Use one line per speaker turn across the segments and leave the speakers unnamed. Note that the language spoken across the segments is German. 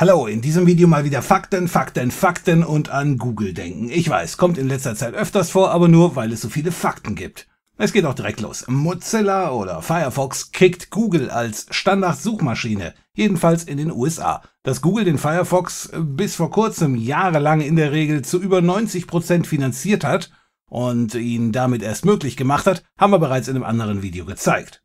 Hallo, in diesem Video mal wieder Fakten, Fakten, Fakten und an Google denken. Ich weiß, kommt in letzter Zeit öfters vor, aber nur, weil es so viele Fakten gibt. Es geht auch direkt los. Mozilla oder Firefox kickt Google als Standard-Suchmaschine, jedenfalls in den USA. Dass Google den Firefox äh, bis vor kurzem jahrelang in der Regel zu über 90% Prozent finanziert hat und ihn damit erst möglich gemacht hat, haben wir bereits in einem anderen Video gezeigt.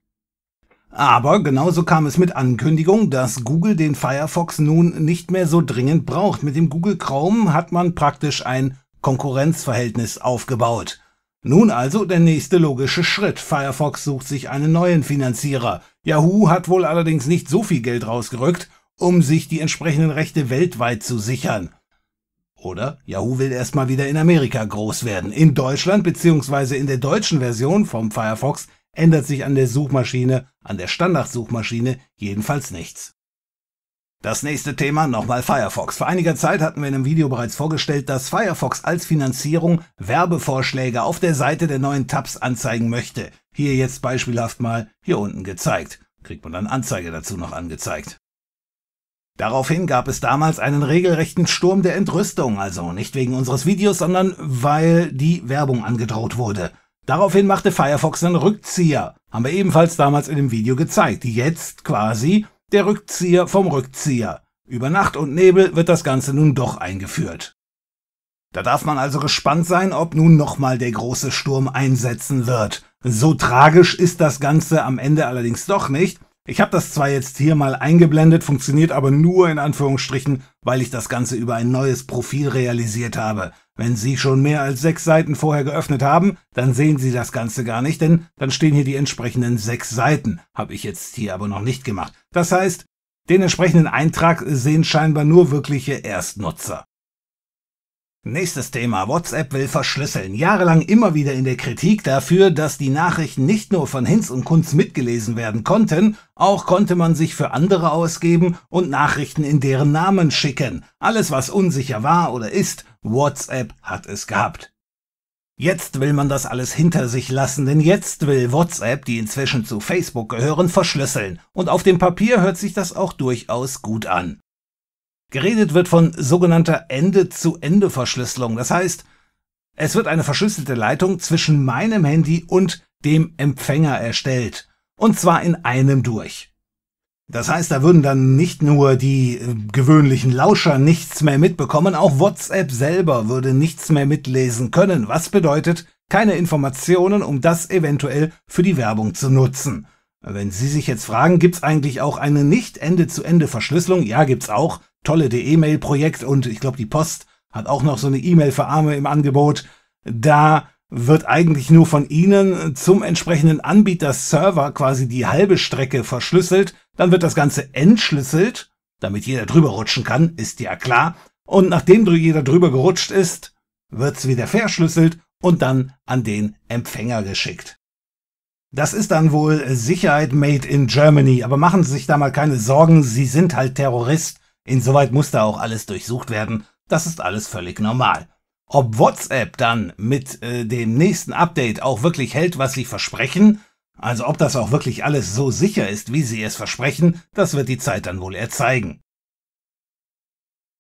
Aber genauso kam es mit Ankündigung, dass Google den Firefox nun nicht mehr so dringend braucht. Mit dem Google Chrome hat man praktisch ein Konkurrenzverhältnis aufgebaut. Nun also der nächste logische Schritt. Firefox sucht sich einen neuen Finanzierer. Yahoo hat wohl allerdings nicht so viel Geld rausgerückt, um sich die entsprechenden Rechte weltweit zu sichern. Oder Yahoo will erstmal wieder in Amerika groß werden. In Deutschland bzw. in der deutschen Version vom Firefox ändert sich an der Suchmaschine, an der Standardsuchmaschine jedenfalls nichts. Das nächste Thema nochmal Firefox. Vor einiger Zeit hatten wir in einem Video bereits vorgestellt, dass Firefox als Finanzierung Werbevorschläge auf der Seite der neuen Tabs anzeigen möchte. Hier jetzt beispielhaft mal hier unten gezeigt. Kriegt man dann Anzeige dazu noch angezeigt. Daraufhin gab es damals einen regelrechten Sturm der Entrüstung, also nicht wegen unseres Videos, sondern weil die Werbung angedroht wurde. Daraufhin machte Firefox einen Rückzieher, haben wir ebenfalls damals in dem Video gezeigt. Jetzt quasi der Rückzieher vom Rückzieher. Über Nacht und Nebel wird das Ganze nun doch eingeführt. Da darf man also gespannt sein, ob nun nochmal der große Sturm einsetzen wird. So tragisch ist das Ganze am Ende allerdings doch nicht. Ich habe das zwar jetzt hier mal eingeblendet, funktioniert aber nur in Anführungsstrichen, weil ich das Ganze über ein neues Profil realisiert habe. Wenn Sie schon mehr als sechs Seiten vorher geöffnet haben, dann sehen Sie das Ganze gar nicht, denn dann stehen hier die entsprechenden sechs Seiten. Habe ich jetzt hier aber noch nicht gemacht. Das heißt, den entsprechenden Eintrag sehen scheinbar nur wirkliche Erstnutzer. Nächstes Thema. WhatsApp will verschlüsseln. Jahrelang immer wieder in der Kritik dafür, dass die Nachrichten nicht nur von Hinz und Kunz mitgelesen werden konnten, auch konnte man sich für andere ausgeben und Nachrichten in deren Namen schicken. Alles, was unsicher war oder ist, WhatsApp hat es gehabt. Jetzt will man das alles hinter sich lassen, denn jetzt will WhatsApp, die inzwischen zu Facebook gehören, verschlüsseln. Und auf dem Papier hört sich das auch durchaus gut an. Geredet wird von sogenannter Ende-zu-Ende-Verschlüsselung. Das heißt, es wird eine verschlüsselte Leitung zwischen meinem Handy und dem Empfänger erstellt. Und zwar in einem durch. Das heißt, da würden dann nicht nur die äh, gewöhnlichen Lauscher nichts mehr mitbekommen, auch WhatsApp selber würde nichts mehr mitlesen können, was bedeutet, keine Informationen, um das eventuell für die Werbung zu nutzen. Wenn Sie sich jetzt fragen, gibt's eigentlich auch eine nicht Ende-zu-Ende-Verschlüsselung? Ja, gibt's auch, tolle E-Mail-Projekt und ich glaube, die Post hat auch noch so eine E-Mail für Arme im Angebot. Da wird eigentlich nur von Ihnen zum entsprechenden Anbieter-Server quasi die halbe Strecke verschlüsselt. Dann wird das Ganze entschlüsselt, damit jeder drüber rutschen kann, ist ja klar. Und nachdem jeder drüber gerutscht ist, wird's wieder verschlüsselt und dann an den Empfänger geschickt. Das ist dann wohl Sicherheit made in Germany, aber machen Sie sich da mal keine Sorgen, Sie sind halt Terrorist Insoweit muss da auch alles durchsucht werden. Das ist alles völlig normal. Ob WhatsApp dann mit äh, dem nächsten Update auch wirklich hält, was sie versprechen, also ob das auch wirklich alles so sicher ist, wie sie es versprechen, das wird die Zeit dann wohl erzeigen.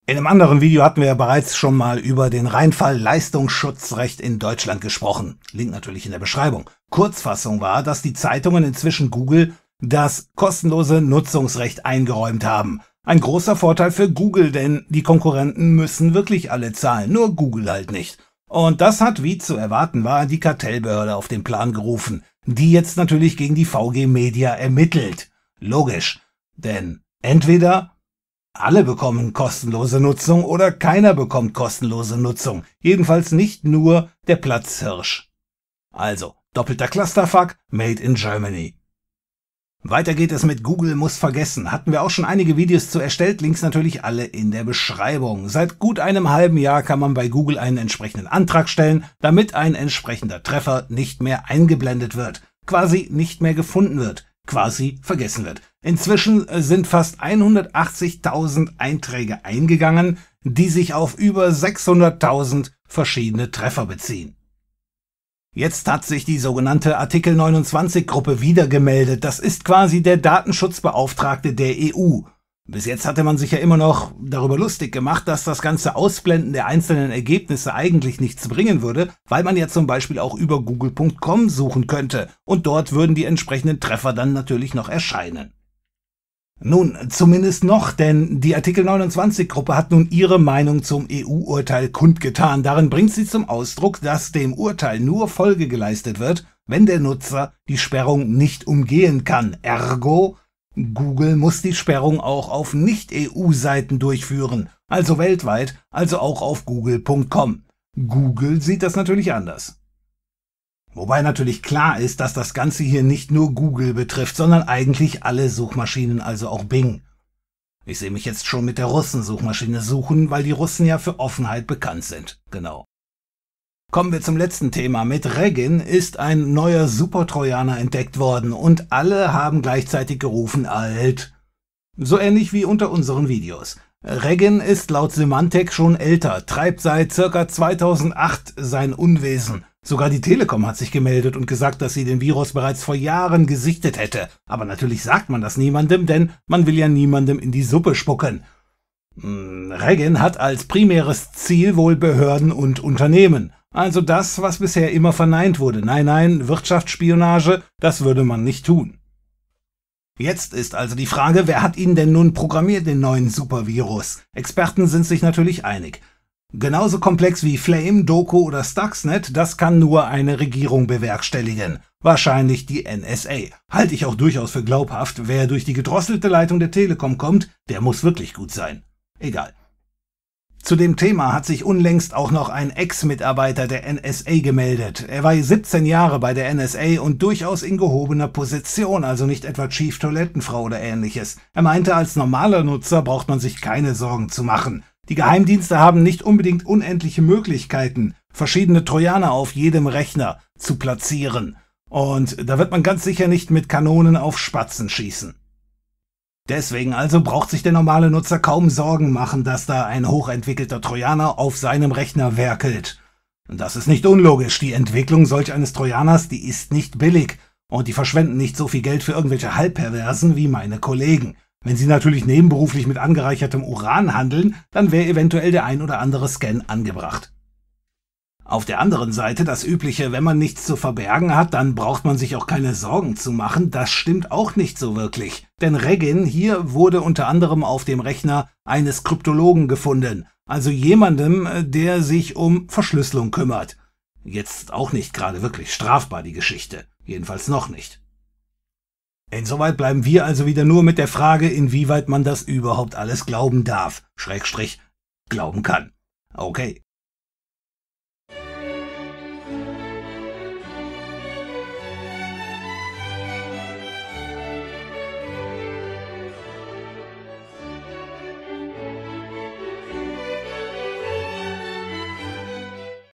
In einem anderen Video hatten wir ja bereits schon mal über den Reinfall Leistungsschutzrecht in Deutschland gesprochen. Link natürlich in der Beschreibung. Kurzfassung war, dass die Zeitungen inzwischen Google das kostenlose Nutzungsrecht eingeräumt haben. Ein großer Vorteil für Google, denn die Konkurrenten müssen wirklich alle zahlen, nur Google halt nicht. Und das hat, wie zu erwarten war, die Kartellbehörde auf den Plan gerufen, die jetzt natürlich gegen die VG Media ermittelt. Logisch, denn entweder alle bekommen kostenlose Nutzung oder keiner bekommt kostenlose Nutzung, jedenfalls nicht nur der Platzhirsch. Also, doppelter Clusterfuck, made in Germany. Weiter geht es mit Google muss vergessen. Hatten wir auch schon einige Videos zu erstellt, Links natürlich alle in der Beschreibung. Seit gut einem halben Jahr kann man bei Google einen entsprechenden Antrag stellen, damit ein entsprechender Treffer nicht mehr eingeblendet wird, quasi nicht mehr gefunden wird, quasi vergessen wird. Inzwischen äh, sind fast 180.000 Einträge eingegangen, die sich auf über 600.000 verschiedene Treffer beziehen. Jetzt hat sich die sogenannte Artikel 29 Gruppe wieder gemeldet. Das ist quasi der Datenschutzbeauftragte der EU. Bis jetzt hatte man sich ja immer noch darüber lustig gemacht, dass das ganze Ausblenden der einzelnen Ergebnisse eigentlich nichts bringen würde, weil man ja zum Beispiel auch über google.com suchen könnte und dort würden die entsprechenden Treffer dann natürlich noch erscheinen. Nun, zumindest noch, denn die Artikel 29-Gruppe hat nun ihre Meinung zum EU-Urteil kundgetan. Darin bringt sie zum Ausdruck, dass dem Urteil nur Folge geleistet wird, wenn der Nutzer die Sperrung nicht umgehen kann. Ergo, Google muss die Sperrung auch auf Nicht-EU-Seiten durchführen, also weltweit, also auch auf google.com. Google sieht das natürlich anders. Wobei natürlich klar ist, dass das Ganze hier nicht nur Google betrifft, sondern eigentlich alle Suchmaschinen, also auch Bing. Ich sehe mich jetzt schon mit der Russen-Suchmaschine suchen, weil die Russen ja für Offenheit bekannt sind. Genau. Kommen wir zum letzten Thema. Mit Regin ist ein neuer Supertrojaner entdeckt worden und alle haben gleichzeitig gerufen, alt. So ähnlich wie unter unseren Videos. Regin ist laut Symantec schon älter, treibt seit circa 2008 sein Unwesen Sogar die Telekom hat sich gemeldet und gesagt, dass sie den Virus bereits vor Jahren gesichtet hätte. Aber natürlich sagt man das niemandem, denn man will ja niemandem in die Suppe spucken. Hm, Reagan hat als primäres Ziel wohl Behörden und Unternehmen. Also das, was bisher immer verneint wurde. Nein, nein, Wirtschaftsspionage, das würde man nicht tun. Jetzt ist also die Frage, wer hat ihn denn nun programmiert, den neuen Supervirus? Experten sind sich natürlich einig. Genauso komplex wie Flame, Doku oder Stuxnet, das kann nur eine Regierung bewerkstelligen. Wahrscheinlich die NSA. Halte ich auch durchaus für glaubhaft. Wer durch die gedrosselte Leitung der Telekom kommt, der muss wirklich gut sein. Egal. Zu dem Thema hat sich unlängst auch noch ein Ex-Mitarbeiter der NSA gemeldet. Er war 17 Jahre bei der NSA und durchaus in gehobener Position, also nicht etwa Chief Toilettenfrau oder ähnliches. Er meinte, als normaler Nutzer braucht man sich keine Sorgen zu machen. Die Geheimdienste haben nicht unbedingt unendliche Möglichkeiten, verschiedene Trojaner auf jedem Rechner zu platzieren. Und da wird man ganz sicher nicht mit Kanonen auf Spatzen schießen. Deswegen also braucht sich der normale Nutzer kaum Sorgen machen, dass da ein hochentwickelter Trojaner auf seinem Rechner werkelt. das ist nicht unlogisch. Die Entwicklung solch eines Trojaners, die ist nicht billig. Und die verschwenden nicht so viel Geld für irgendwelche Halbperversen wie meine Kollegen. Wenn Sie natürlich nebenberuflich mit angereichertem Uran handeln, dann wäre eventuell der ein oder andere Scan angebracht. Auf der anderen Seite das übliche, wenn man nichts zu verbergen hat, dann braucht man sich auch keine Sorgen zu machen, das stimmt auch nicht so wirklich. Denn Regin hier wurde unter anderem auf dem Rechner eines Kryptologen gefunden, also jemandem, äh, der sich um Verschlüsselung kümmert. Jetzt auch nicht gerade wirklich strafbar die Geschichte, jedenfalls noch nicht. Insoweit bleiben wir also wieder nur mit der Frage, inwieweit man das überhaupt alles glauben darf, Schrägstrich, glauben kann. Okay,